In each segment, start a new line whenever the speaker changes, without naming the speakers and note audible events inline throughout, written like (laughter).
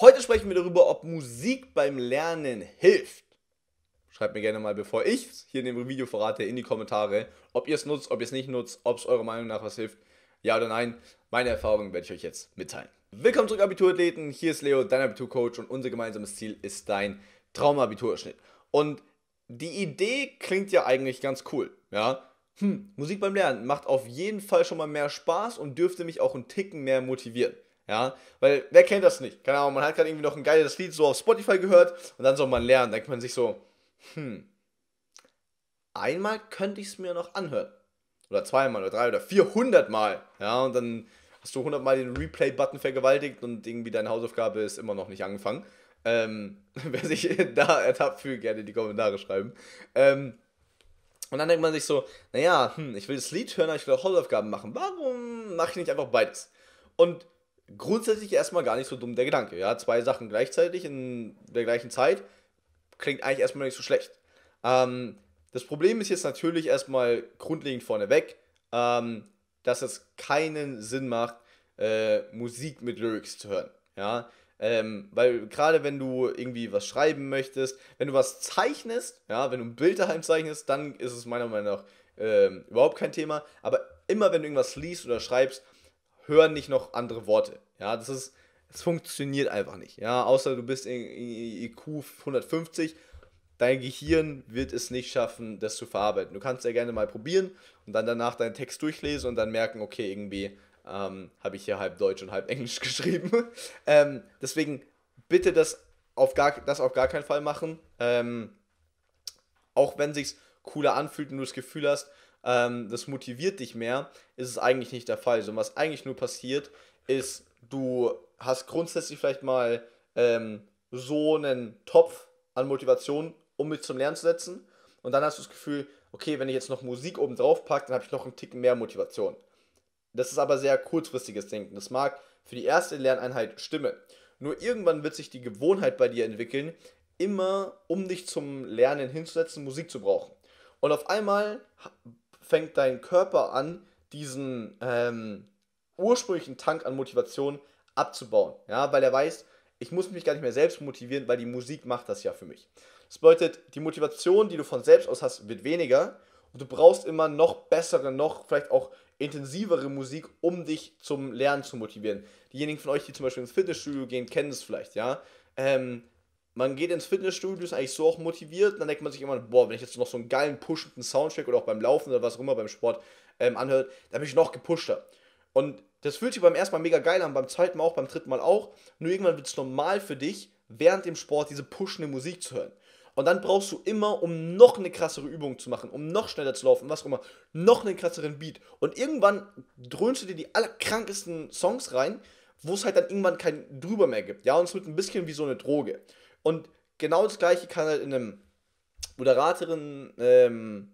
Heute sprechen wir darüber, ob Musik beim Lernen hilft. Schreibt mir gerne mal, bevor ich es hier in dem Video verrate, in die Kommentare, ob ihr es nutzt, ob ihr es nicht nutzt, ob es eurer Meinung nach was hilft. Ja oder nein, meine Erfahrung werde ich euch jetzt mitteilen. Willkommen zurück, Abiturathleten. Hier ist Leo, dein Abiturcoach und unser gemeinsames Ziel ist dein Traumabiturschnitt. Und die Idee klingt ja eigentlich ganz cool, ja? Hm, Musik beim Lernen macht auf jeden Fall schon mal mehr Spaß und dürfte mich auch einen Ticken mehr motivieren. Ja, weil wer kennt das nicht? Keine Ahnung, man hat gerade irgendwie noch ein geiles Lied so auf Spotify gehört und dann soll man lernen. Denkt man sich so, hm, einmal könnte ich es mir noch anhören. Oder zweimal oder drei oder vierhundert Mal. Ja, und dann hast du hundertmal den Replay-Button vergewaltigt und irgendwie deine Hausaufgabe ist immer noch nicht angefangen. Ähm, (laughs) wer sich da ertappt fühlt, gerne in die Kommentare schreiben. Ähm, und dann denkt man sich so, naja, hm, ich will das Lied hören, aber ich will auch Hausaufgaben machen. Warum mache ich nicht einfach beides? Und grundsätzlich erstmal gar nicht so dumm der Gedanke. Ja, zwei Sachen gleichzeitig in der gleichen Zeit klingt eigentlich erstmal nicht so schlecht. Ähm, das Problem ist jetzt natürlich erstmal grundlegend vorneweg, ähm, dass es keinen Sinn macht, äh, Musik mit Lyrics zu hören. Ja, ähm, weil gerade wenn du irgendwie was schreiben möchtest, wenn du was zeichnest, ja, wenn du ein Bild daheim zeichnest, dann ist es meiner Meinung nach ähm, überhaupt kein Thema. Aber immer wenn du irgendwas liest oder schreibst, hören nicht noch andere Worte. Ja, das ist, es funktioniert einfach nicht. Ja, außer du bist in, in IQ 150, dein Gehirn wird es nicht schaffen, das zu verarbeiten. Du kannst ja gerne mal probieren und dann danach deinen Text durchlesen und dann merken, okay, irgendwie ähm, habe ich hier halb Deutsch und halb Englisch (laughs) geschrieben. ähm, deswegen bitte das auf gar, das auf gar keinen Fall machen. Ähm, auch wenn sich's cooler anfühlt und du das Gefühl hast, ähm, das motiviert dich mehr, ist es eigentlich nicht der Fall. So, was eigentlich nur passiert, ist, du hast grundsätzlich vielleicht mal ähm, so einen Topf an Motivation, um mich zum Lernen zu setzen. Und dann hast du das Gefühl, okay, wenn ich jetzt noch Musik oben drauf packe, dann habe ich noch einen Tick mehr Motivation. Das ist aber sehr kurzfristiges Denken. Das mag für die erste Lerneinheit stimmen. Nur irgendwann wird sich die Gewohnheit bei dir entwickeln, immer um dich zum Lernen hinzusetzen, Musik zu brauchen. Und auf einmal fängt dein Körper an, diesen ähm, ursprünglichen Tank an Motivation abzubauen. Ja, weil er weiß, ich muss mich gar nicht mehr selbst motivieren, weil die Musik macht das ja für mich. Das bedeutet, die Motivation, die du von selbst aus hast, wird weniger und du brauchst immer noch bessere, noch vielleicht auch intensivere Musik, um dich zum Lernen zu motivieren. Diejenigen von euch, die zum Beispiel ins Fitnessstudio gehen, kennen es vielleicht, ja. Ähm, man geht ins Fitnessstudio, ist eigentlich so auch motiviert, dann denkt man sich immer, boah, wenn ich jetzt noch so einen geilen, pushenden Soundtrack oder auch beim Laufen oder was auch immer beim Sport ähm, anhört, dann bin ich noch gepushter. Und das fühlt sich beim ersten Mal mega geil an, beim zweiten Mal auch, beim dritten Mal auch. Nur irgendwann wird es normal für dich, während dem Sport diese pushende Musik zu hören. Und dann brauchst du immer, um noch eine krassere Übung zu machen, um noch schneller zu laufen, was auch immer, noch einen krasseren Beat. Und irgendwann dröhnst du dir die allerkrankesten Songs rein, wo es halt dann irgendwann kein drüber mehr gibt. Ja, und es wird ein bisschen wie so eine Droge. Und genau das gleiche kann halt in einem moderateren, ähm,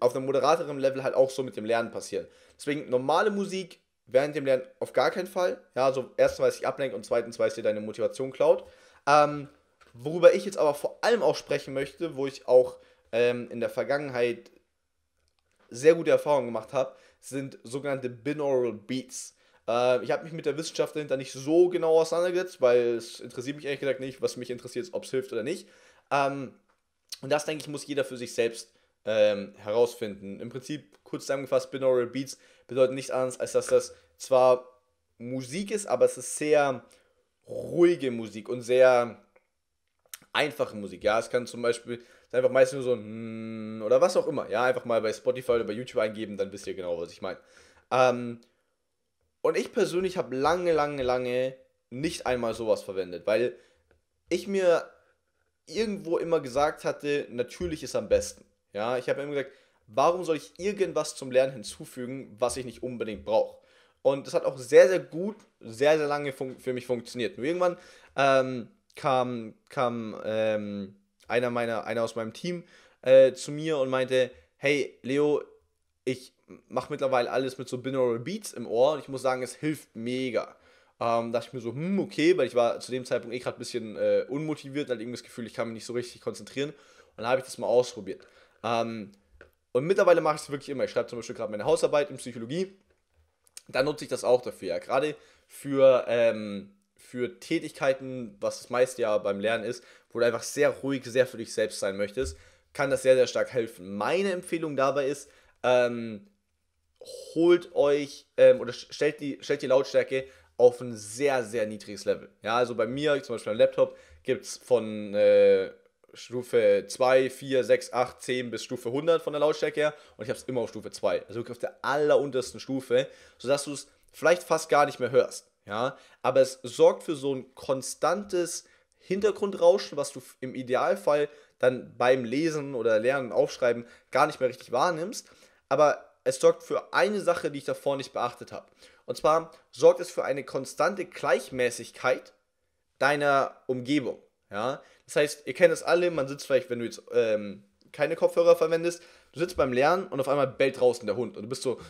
auf einem moderateren Level halt auch so mit dem Lernen passieren. Deswegen normale Musik während dem Lernen auf gar keinen Fall. Ja, also erstens, weil es dich ablenkt und zweitens, weil es dir deine Motivation klaut. Ähm, worüber ich jetzt aber vor allem auch sprechen möchte, wo ich auch ähm, in der Vergangenheit sehr gute Erfahrungen gemacht habe, sind sogenannte Binaural Beats. Äh, ich habe mich mit der Wissenschaft dahinter nicht so genau auseinandergesetzt, weil es interessiert mich ehrlich gesagt nicht. Was mich interessiert, ist, ob es hilft oder nicht. Ähm, und das, denke ich, muss jeder für sich selbst ähm, herausfinden. Im Prinzip, kurz zusammengefasst, Binaural Beats bedeutet nichts anderes, als dass das zwar Musik ist, aber es ist sehr ruhige Musik und sehr einfache Musik. Ja, es kann zum Beispiel einfach meistens nur so ein hm oder was auch immer. Ja, einfach mal bei Spotify oder bei YouTube eingeben, dann wisst ihr genau, was ich meine. Ähm, und ich persönlich habe lange, lange, lange nicht einmal sowas verwendet, weil ich mir irgendwo immer gesagt hatte, natürlich ist am besten. Ja, ich habe immer gesagt, warum soll ich irgendwas zum Lernen hinzufügen, was ich nicht unbedingt brauche? Und das hat auch sehr, sehr gut, sehr, sehr lange für mich funktioniert. Nur irgendwann ähm, kam, kam ähm, einer, meiner, einer aus meinem Team äh, zu mir und meinte, hey Leo, ich mache mittlerweile alles mit so Binaural Beats im Ohr und ich muss sagen, es hilft mega. Ähm, dachte ich mir so, hm, okay, weil ich war zu dem Zeitpunkt eh gerade ein bisschen äh, unmotiviert, hatte irgendwie das Gefühl, ich kann mich nicht so richtig konzentrieren. Und dann habe ich das mal ausprobiert. Ähm, und mittlerweile mache ich es wirklich immer. Ich schreibe zum Beispiel gerade meine Hausarbeit in Psychologie. Da nutze ich das auch dafür. Ja. Gerade für, ähm, für Tätigkeiten, was das meiste ja beim Lernen ist, wo du einfach sehr ruhig, sehr für dich selbst sein möchtest, kann das sehr, sehr stark helfen. Meine Empfehlung dabei ist, ähm, holt euch ähm, oder stellt die, stellt die Lautstärke auf ein sehr, sehr niedriges Level. Ja, also bei mir, zum Beispiel am Laptop, gibt es von äh, Stufe 2, 4, 6, 8, 10 bis Stufe 100 von der Lautstärke her und ich habe es immer auf Stufe 2. Also wirklich auf der alleruntersten Stufe, sodass du es vielleicht fast gar nicht mehr hörst. Ja, aber es sorgt für so ein konstantes Hintergrundrauschen, was du im Idealfall dann beim Lesen oder Lernen, und Aufschreiben gar nicht mehr richtig wahrnimmst aber es sorgt für eine Sache, die ich davor nicht beachtet habe. Und zwar sorgt es für eine konstante Gleichmäßigkeit deiner Umgebung. Ja? Das heißt, ihr kennt es alle, man sitzt vielleicht, wenn du jetzt ähm, keine Kopfhörer verwendest, du sitzt beim Lernen und auf einmal bellt draußen der Hund und du bist so,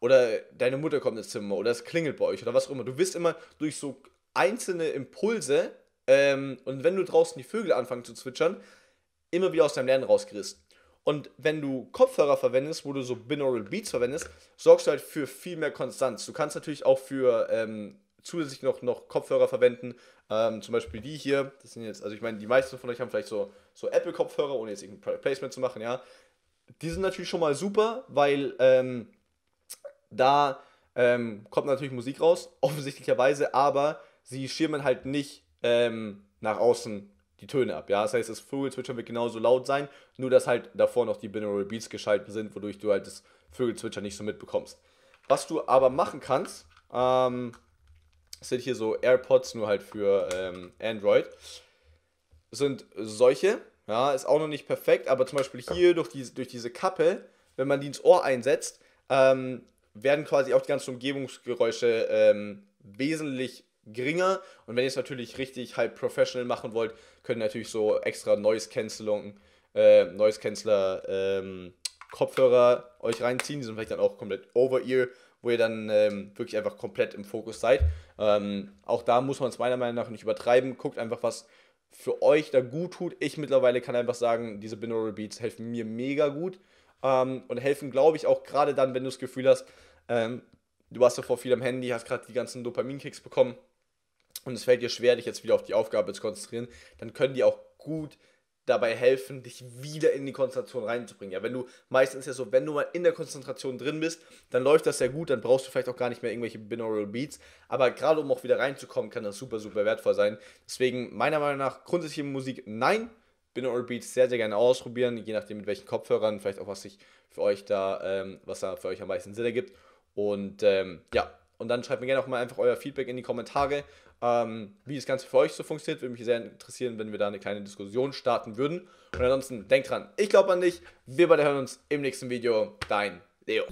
oder deine Mutter kommt ins Zimmer oder es klingelt bei euch oder was auch immer. Du wirst immer durch so einzelne Impulse ähm, und wenn du draußen die Vögel anfangen zu zwitschern, immer wieder aus deinem Lernen rausgerissen. Und wenn du Kopfhörer verwendest, wo du so Binaural Beats verwendest, sorgst du halt für viel mehr Konstanz. Du kannst natürlich auch für ähm, zusätzlich noch, noch Kopfhörer verwenden, ähm, zum Beispiel die hier. Das sind jetzt, also ich meine, die meisten von euch haben vielleicht so, so Apple-Kopfhörer, ohne jetzt irgendein Product Placement zu machen, ja. Die sind natürlich schon mal super, weil ähm, da ähm, kommt natürlich Musik raus, (laughs) offensichtlicherweise, aber sie schirmen halt nicht ähm, nach außen die Töne ab. Ja, das heißt, das Vögel wird genauso laut sein, nur dass halt davor noch die Binaural Beats geschalten sind, wodurch du halt das Vögelzwitschern nicht so mitbekommst. Was du aber machen kannst, ähm, sind hier so AirPods, nur halt für ähm, Android, sind solche. Ja, ist auch noch nicht perfekt, aber zum Beispiel hier durch, die, durch diese Kappe, wenn man die ins Ohr einsetzt, ähm, werden quasi auch die ganzen Umgebungsgeräusche ähm, wesentlich geringer. Und wenn ihr es natürlich richtig halb professional machen wollt, könnt ihr natürlich so extra Noise Cancelung, äh, Noise Canceler ähm, Kopfhörer euch reinziehen. Die sind vielleicht dann auch komplett Over-Ear, wo ihr dann ähm, wirklich einfach komplett im Fokus seid. Ähm, auch da muss man es meiner Meinung nach nicht übertreiben. Guckt einfach, was für euch da gut tut. Ich mittlerweile kann einfach sagen, diese Binaural Beats helfen mir mega gut ähm, und helfen, glaube ich, auch gerade dann, wenn du das Gefühl hast, ähm, du warst davor viel am Handy, hast gerade die ganzen Dopaminkicks bekommen und es fällt dir schwer, dich jetzt wieder auf die Aufgabe zu konzentrieren, dann können die auch gut dabei helfen, dich wieder in die Konzentration reinzubringen. Ja, wenn du meistens ja so, wenn du mal in der Konzentration drin bist, dann läuft das sehr gut, dann brauchst du vielleicht auch gar nicht mehr irgendwelche binaural Beats, aber gerade um auch wieder reinzukommen, kann das super super wertvoll sein. Deswegen meiner Meinung nach grundsätzliche Musik nein, binaural Beats sehr sehr gerne ausprobieren, je nachdem mit welchen Kopfhörern, vielleicht auch was sich für euch da ähm, was da für euch am meisten Sinn ergibt und ähm, ja, und dann schreibt mir gerne auch mal einfach euer Feedback in die Kommentare ähm, wie das Ganze für euch so funktioniert, würde mich sehr interessieren, wenn wir da eine kleine Diskussion starten würden. Und ansonsten denkt dran, ich glaube an dich. Wir beide hören uns im nächsten Video. Dein Leo.